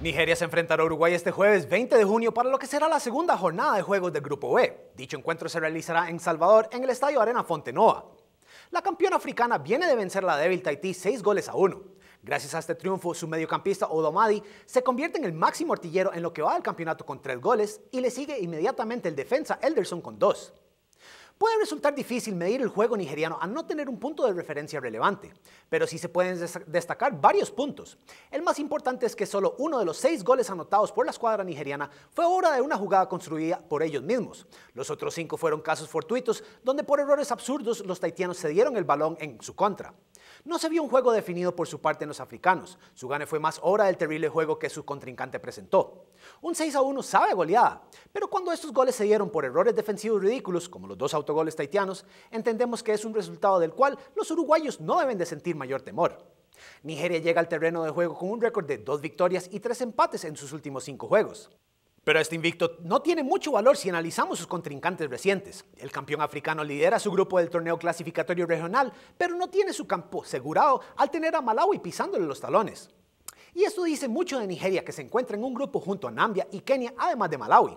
Nigeria se enfrentará a Uruguay este jueves 20 de junio para lo que será la segunda jornada de juegos del Grupo B. Dicho encuentro se realizará en Salvador en el Estadio Arena Fontenoa. La campeona africana viene de vencer a la débil Tahití 6 goles a 1. Gracias a este triunfo, su mediocampista Odomadi se convierte en el máximo artillero en lo que va al campeonato con 3 goles y le sigue inmediatamente el defensa Elderson con 2. Puede resultar difícil medir el juego nigeriano a no tener un punto de referencia relevante, pero sí se pueden destacar varios puntos. El más importante es que solo uno de los seis goles anotados por la escuadra nigeriana fue obra de una jugada construida por ellos mismos. Los otros cinco fueron casos fortuitos donde por errores absurdos los taitianos cedieron el balón en su contra. No se vio un juego definido por su parte en los africanos. Su gane fue más obra del terrible juego que su contrincante presentó. Un 6 a 1 sabe goleada, pero cuando estos goles se dieron por errores defensivos ridículos, como los dos autogoles taitianos, entendemos que es un resultado del cual los uruguayos no deben de sentir mayor temor. Nigeria llega al terreno de juego con un récord de dos victorias y tres empates en sus últimos cinco juegos. Pero este invicto no tiene mucho valor si analizamos sus contrincantes recientes. El campeón africano lidera su grupo del torneo clasificatorio regional, pero no tiene su campo asegurado al tener a Malawi pisándole los talones. Y esto dice mucho de Nigeria, que se encuentra en un grupo junto a Nambia y Kenia, además de Malawi.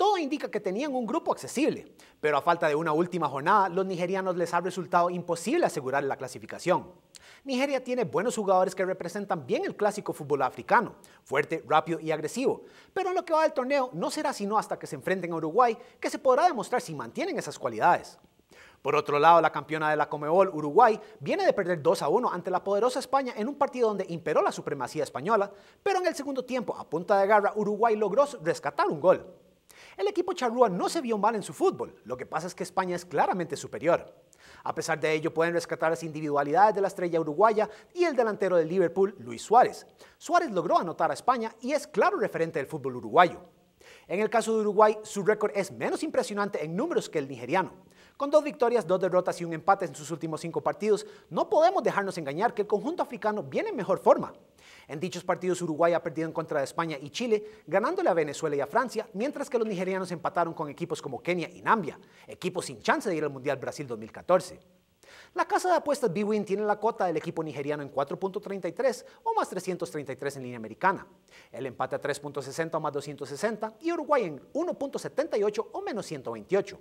Todo indica que tenían un grupo accesible, pero a falta de una última jornada, los nigerianos les ha resultado imposible asegurar la clasificación. Nigeria tiene buenos jugadores que representan bien el clásico fútbol africano, fuerte, rápido y agresivo, pero en lo que va del torneo no será sino hasta que se enfrenten a Uruguay que se podrá demostrar si mantienen esas cualidades. Por otro lado, la campeona de la Comebol, Uruguay, viene de perder 2 a 1 ante la poderosa España en un partido donde imperó la supremacía española, pero en el segundo tiempo, a punta de garra, Uruguay logró rescatar un gol. El equipo charrúa no se vio mal en su fútbol, lo que pasa es que España es claramente superior. A pesar de ello, pueden rescatar las individualidades de la estrella uruguaya y el delantero de Liverpool, Luis Suárez. Suárez logró anotar a España y es claro referente del fútbol uruguayo. En el caso de Uruguay, su récord es menos impresionante en números que el nigeriano. Con dos victorias, dos derrotas y un empate en sus últimos cinco partidos, no podemos dejarnos engañar que el conjunto africano viene en mejor forma. En dichos partidos Uruguay ha perdido en contra de España y Chile, ganándole a Venezuela y a Francia, mientras que los nigerianos empataron con equipos como Kenia y Nambia, equipos sin chance de ir al Mundial Brasil 2014. La casa de apuestas BWIN tiene la cuota del equipo nigeriano en 4.33 o más 333 en línea americana, el empate a 3.60 o más 260 y Uruguay en 1.78 o menos 128.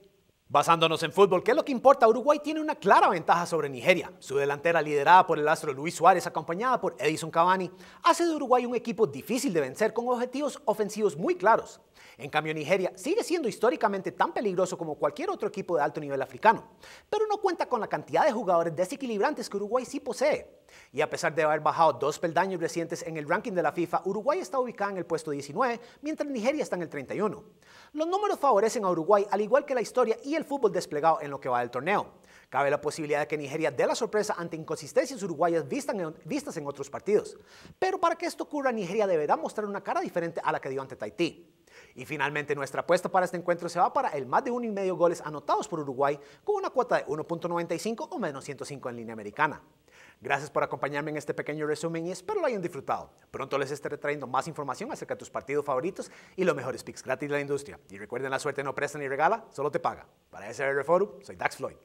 Basándonos en fútbol, ¿qué es lo que importa? Uruguay tiene una clara ventaja sobre Nigeria. Su delantera, liderada por el astro Luis Suárez, acompañada por Edison Cavani, hace de Uruguay un equipo difícil de vencer con objetivos ofensivos muy claros. En cambio, Nigeria sigue siendo históricamente tan peligroso como cualquier otro equipo de alto nivel africano, pero no cuenta con la cantidad de jugadores desequilibrantes que Uruguay sí posee. Y a pesar de haber bajado dos peldaños recientes en el ranking de la FIFA, Uruguay está ubicada en el puesto 19, mientras Nigeria está en el 31. Los números favorecen a Uruguay, al igual que la historia y el fútbol desplegado en lo que va del torneo. Cabe la posibilidad de que Nigeria dé la sorpresa ante inconsistencias uruguayas vistas en otros partidos. Pero para que esto ocurra, Nigeria deberá mostrar una cara diferente a la que dio ante Tahití. Y finalmente nuestra apuesta para este encuentro se va para el más de uno y medio goles anotados por Uruguay con una cuota de 1.95 o menos 105 en línea americana. Gracias por acompañarme en este pequeño resumen y espero lo hayan disfrutado. Pronto les estaré trayendo más información acerca de tus partidos favoritos y los mejores picks gratis de la industria. Y recuerden, la suerte no presta ni regala, solo te paga. Para SR Forum, soy Dax Floyd.